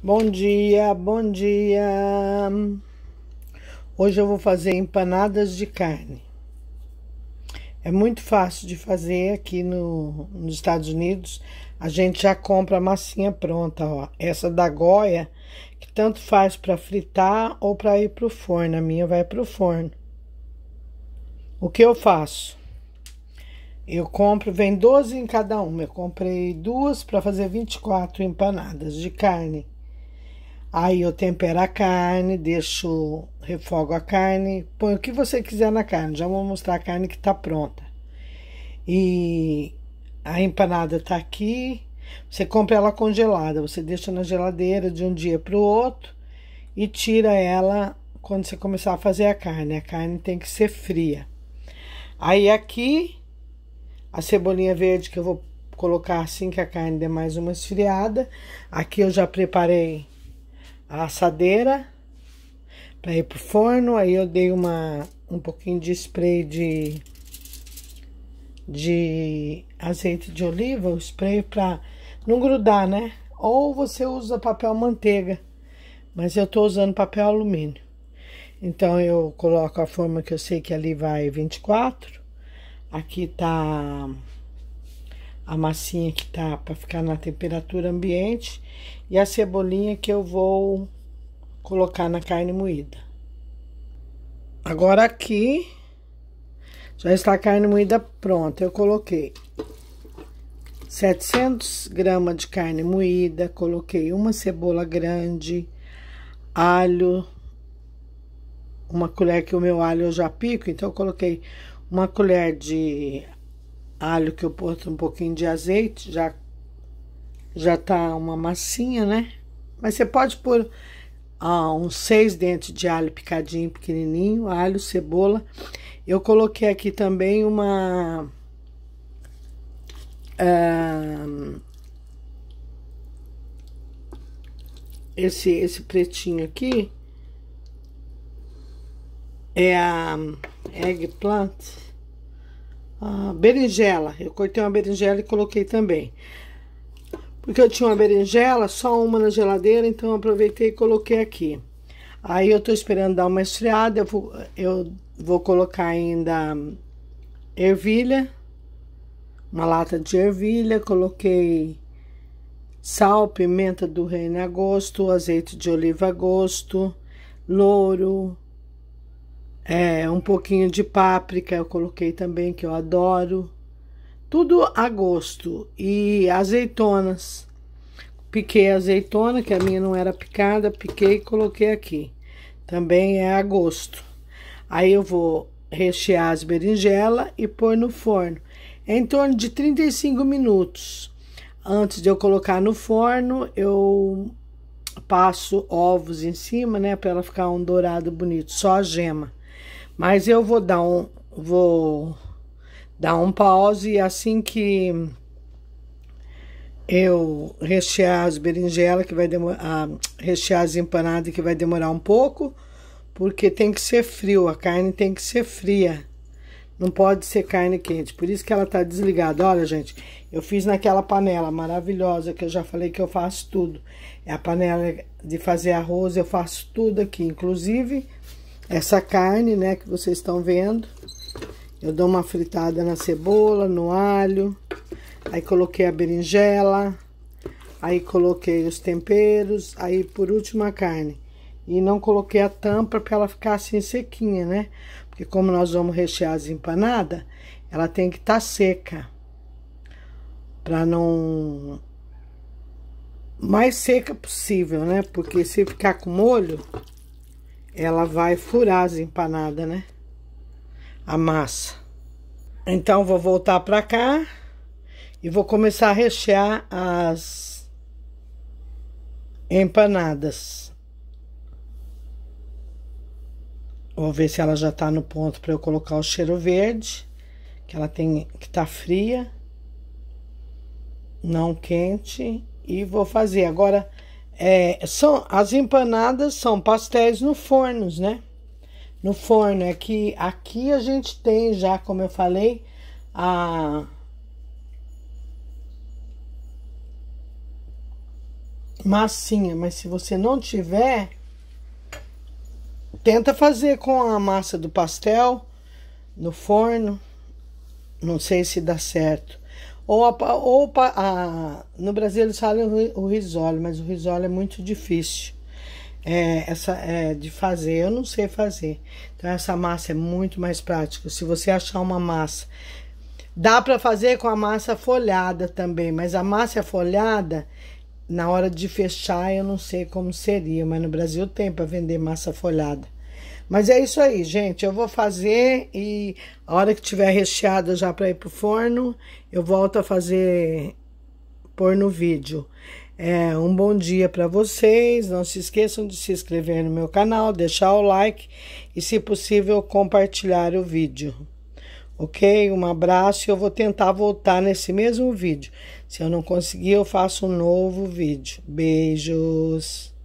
Bom dia, bom dia. Hoje eu vou fazer empanadas de carne. É muito fácil de fazer aqui no, nos Estados Unidos. A gente já compra a massinha pronta, ó. Essa da Goya, que tanto faz para fritar ou para ir pro forno. A minha vai pro forno. O que eu faço? Eu compro, vem 12 em cada uma. Eu comprei duas para fazer 24 empanadas de carne. Aí eu tempero a carne, deixo, refogo a carne, põe o que você quiser na carne. Já vou mostrar a carne que tá pronta. E a empanada está aqui. Você compra ela congelada, você deixa na geladeira de um dia para o outro e tira ela quando você começar a fazer a carne. A carne tem que ser fria. Aí aqui a cebolinha verde que eu vou colocar assim que a carne der mais uma esfriada. Aqui eu já preparei a assadeira para ir pro forno. Aí eu dei uma um pouquinho de spray de de azeite de oliva, o spray para não grudar, né? Ou você usa papel manteiga, mas eu tô usando papel alumínio. Então eu coloco a forma que eu sei que ali vai 24. Aqui tá a massinha que tá para ficar na temperatura ambiente e a cebolinha que eu vou colocar na carne moída. Agora aqui já está a carne moída pronta. Eu coloquei 700 gramas de carne moída, coloquei uma cebola grande, alho, uma colher que o meu alho eu já pico, então eu coloquei uma colher de alho que eu boto um pouquinho de azeite, já já tá uma massinha, né? Mas você pode pôr ah, uns seis dentes de alho picadinho, pequenininho, alho, cebola. Eu coloquei aqui também uma... Ah, esse, esse pretinho aqui é a eggplant berinjela. Eu cortei uma berinjela e coloquei também. Porque eu tinha uma berinjela, só uma na geladeira, então aproveitei e coloquei aqui. Aí eu tô esperando dar uma esfriada, eu vou, eu vou colocar ainda ervilha, uma lata de ervilha, coloquei sal, pimenta do reino a gosto, azeite de oliva a gosto, louro, é, um pouquinho de páprica eu coloquei também, que eu adoro. Tudo a gosto. E azeitonas. Piquei a azeitona, que a minha não era picada, piquei e coloquei aqui. Também é a gosto. Aí eu vou rechear as berinjelas e pôr no forno. É em torno de 35 minutos. Antes de eu colocar no forno, eu passo ovos em cima, né, para ela ficar um dourado bonito, só a gema. Mas eu vou dar um vou dar um pause e assim que eu rechear as berinjelas que vai demorar, rechear as empanadas que vai demorar um pouco, porque tem que ser frio, a carne tem que ser fria. Não pode ser carne quente, por isso que ela tá desligada. Olha, gente, eu fiz naquela panela maravilhosa que eu já falei que eu faço tudo. É a panela de fazer arroz, eu faço tudo aqui, inclusive essa carne, né, que vocês estão vendo. Eu dou uma fritada na cebola, no alho, aí coloquei a berinjela, aí coloquei os temperos, aí por último a carne. E não coloquei a tampa para ela ficar assim sequinha, né? Porque como nós vamos rechear as empanadas, ela tem que estar tá seca. Para não mais seca possível, né? Porque se ficar com molho, ela vai furar as empanadas, né? A massa. Então, vou voltar para cá e vou começar a rechear as empanadas. Vou ver se ela já tá no ponto para eu colocar o cheiro verde, que ela tem que tá fria, não quente, e vou fazer. Agora é, são as empanadas são pastéis no forno, né? No forno é que aqui a gente tem já, como eu falei, a massinha, mas se você não tiver, tenta fazer com a massa do pastel no forno. Não sei se dá certo. Ou, a, ou a, no Brasil eles falam o risole, mas o risole é muito difícil é, essa, é, de fazer. Eu não sei fazer. Então essa massa é muito mais prática. Se você achar uma massa Dá para fazer com a massa folhada também, mas a massa folhada, na hora de fechar, eu não sei como seria, mas no Brasil tem para vender massa folhada. Mas é isso aí, gente. Eu vou fazer e a hora que tiver recheada já para ir pro forno, eu volto a fazer pôr no vídeo. É, um bom dia para vocês. Não se esqueçam de se inscrever no meu canal, deixar o like e, se possível, compartilhar o vídeo. Ok? Um abraço. Eu vou tentar voltar nesse mesmo vídeo. Se eu não conseguir, eu faço um novo vídeo. Beijos.